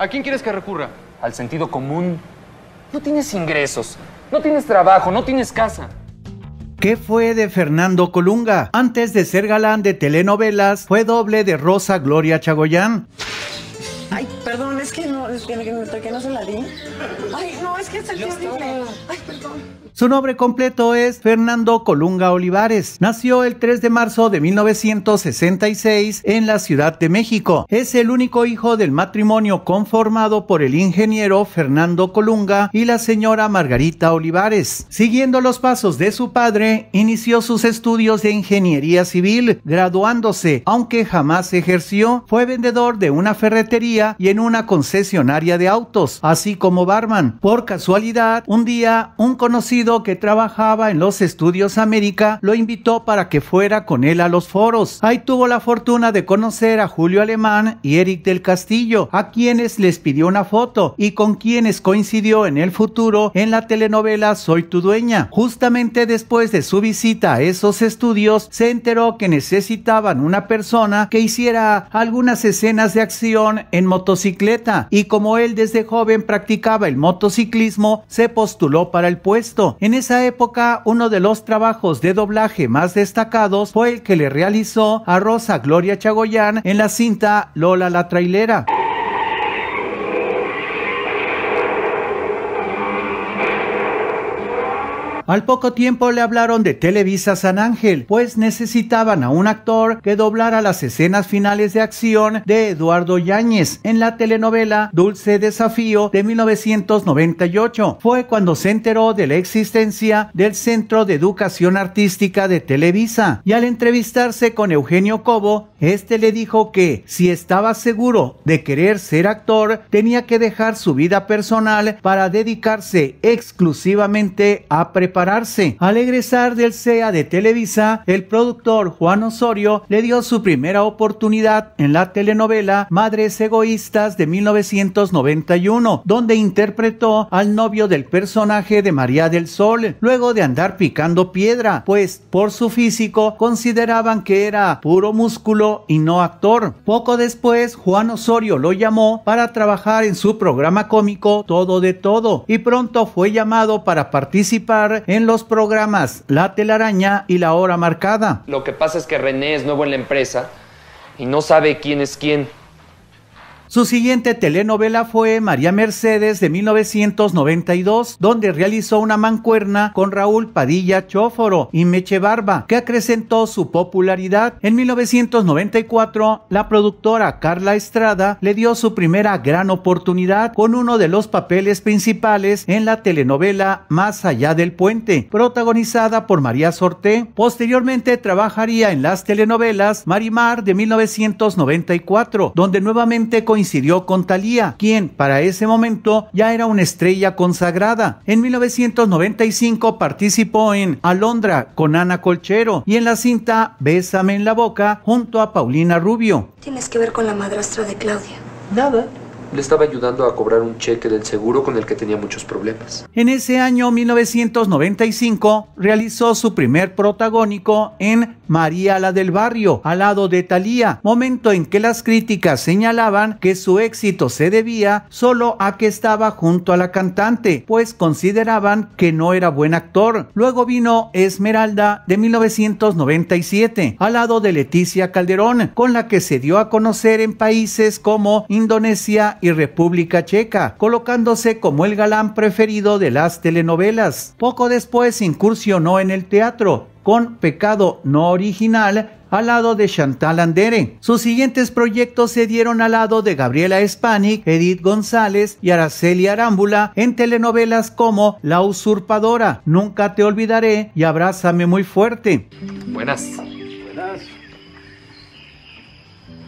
¿A quién quieres que recurra? Al sentido común. No tienes ingresos, no tienes trabajo, no tienes casa. ¿Qué fue de Fernando Colunga? Antes de ser galán de telenovelas, fue doble de Rosa Gloria Chagoyán. Ay, perdón, es que no, es que, no, se la di. Ay, no, es que es el Ay, perdón. Su nombre completo es Fernando Colunga Olivares. Nació el 3 de marzo de 1966 en la Ciudad de México. Es el único hijo del matrimonio conformado por el ingeniero Fernando Colunga y la señora Margarita Olivares. Siguiendo los pasos de su padre, inició sus estudios de ingeniería civil, graduándose, aunque jamás ejerció, fue vendedor de una ferretería y en una concesionaria de autos, así como barman. Por casualidad, un día un conocido que trabajaba en los estudios América lo invitó para que fuera con él a los foros. Ahí tuvo la fortuna de conocer a Julio Alemán y Eric del Castillo, a quienes les pidió una foto y con quienes coincidió en el futuro en la telenovela Soy tu dueña. Justamente después de su visita a esos estudios, se enteró que necesitaban una persona que hiciera algunas escenas de acción en motocicleta y como él desde joven practicaba el motociclismo, se postuló para el en esa época, uno de los trabajos de doblaje más destacados fue el que le realizó a Rosa Gloria Chagoyán en la cinta Lola la Trailera. Al poco tiempo le hablaron de Televisa San Ángel, pues necesitaban a un actor que doblara las escenas finales de acción de Eduardo Yáñez en la telenovela Dulce Desafío de 1998. Fue cuando se enteró de la existencia del Centro de Educación Artística de Televisa y al entrevistarse con Eugenio Cobo, este le dijo que si estaba seguro de querer ser actor, tenía que dejar su vida personal para dedicarse exclusivamente a preparar al egresar del CEA de Televisa, el productor Juan Osorio le dio su primera oportunidad en la telenovela Madres Egoístas de 1991, donde interpretó al novio del personaje de María del Sol, luego de andar picando piedra, pues por su físico consideraban que era puro músculo y no actor. Poco después, Juan Osorio lo llamó para trabajar en su programa cómico Todo de Todo y pronto fue llamado para participar en los programas La telaraña y La hora marcada. Lo que pasa es que René es nuevo en la empresa y no sabe quién es quién. Su siguiente telenovela fue María Mercedes de 1992, donde realizó una mancuerna con Raúl Padilla Chóforo y Meche Barba, que acrecentó su popularidad. En 1994, la productora Carla Estrada le dio su primera gran oportunidad con uno de los papeles principales en la telenovela Más allá del puente, protagonizada por María Sorté. Posteriormente trabajaría en las telenovelas Marimar de 1994, donde nuevamente coincidió con Thalía, quien para ese momento ya era una estrella consagrada. En 1995 participó en Alondra con Ana Colchero y en la cinta Bésame en la boca junto a Paulina Rubio. Tienes que ver con la madrastra de Claudia. Nada le estaba ayudando a cobrar un cheque del seguro con el que tenía muchos problemas. En ese año 1995 realizó su primer protagónico en María la del Barrio, al lado de Thalía, momento en que las críticas señalaban que su éxito se debía solo a que estaba junto a la cantante, pues consideraban que no era buen actor. Luego vino Esmeralda de 1997, al lado de Leticia Calderón, con la que se dio a conocer en países como Indonesia y República Checa, colocándose como el galán preferido de las telenovelas. Poco después incursionó en el teatro con Pecado no original al lado de Chantal Andere. Sus siguientes proyectos se dieron al lado de Gabriela Spanik, Edith González y Araceli Arámbula en telenovelas como La usurpadora, Nunca te olvidaré y Abrázame muy fuerte. Buenas.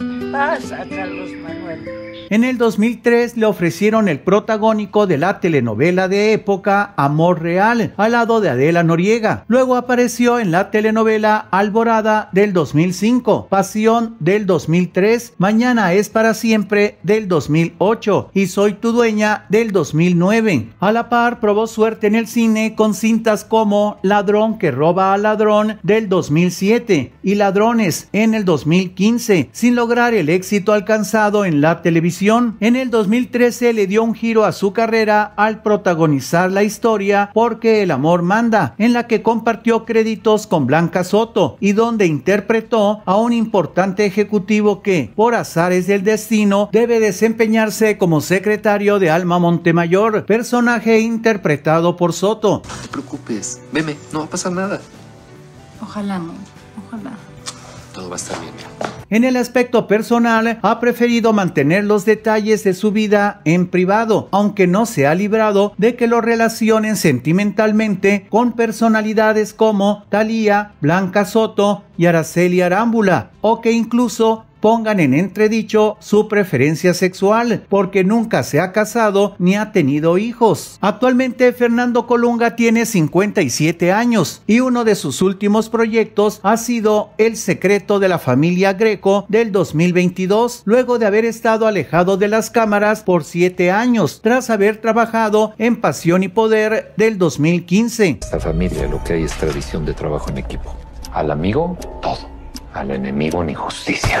Buenas. Manuel. En el 2003 le ofrecieron el protagónico de la telenovela de época Amor Real, al lado de Adela Noriega. Luego apareció en la telenovela Alborada del 2005, Pasión del 2003, Mañana es para siempre del 2008 y Soy tu dueña del 2009. A la par probó suerte en el cine con cintas como Ladrón que roba a ladrón del 2007 y Ladrones en el 2015, sin lograr el éxito alcanzado en la televisión en el 2013 le dio un giro a su carrera al protagonizar la historia Porque el amor manda, en la que compartió créditos con Blanca Soto y donde interpretó a un importante ejecutivo que, por azares del destino, debe desempeñarse como secretario de Alma Montemayor, personaje interpretado por Soto. No te preocupes, veme, no va a pasar nada. Ojalá, ojalá. Todo va a estar bien, mira. En el aspecto personal, ha preferido mantener los detalles de su vida en privado, aunque no se ha librado de que lo relacionen sentimentalmente con personalidades como Thalía, Blanca Soto y Araceli Arámbula, o que incluso pongan en entredicho su preferencia sexual, porque nunca se ha casado ni ha tenido hijos. Actualmente Fernando Colunga tiene 57 años y uno de sus últimos proyectos ha sido El secreto de la familia Greco del 2022, luego de haber estado alejado de las cámaras por 7 años, tras haber trabajado en Pasión y Poder del 2015. Esta familia lo que hay es tradición de trabajo en equipo. Al amigo, todo. Al enemigo, ni justicia.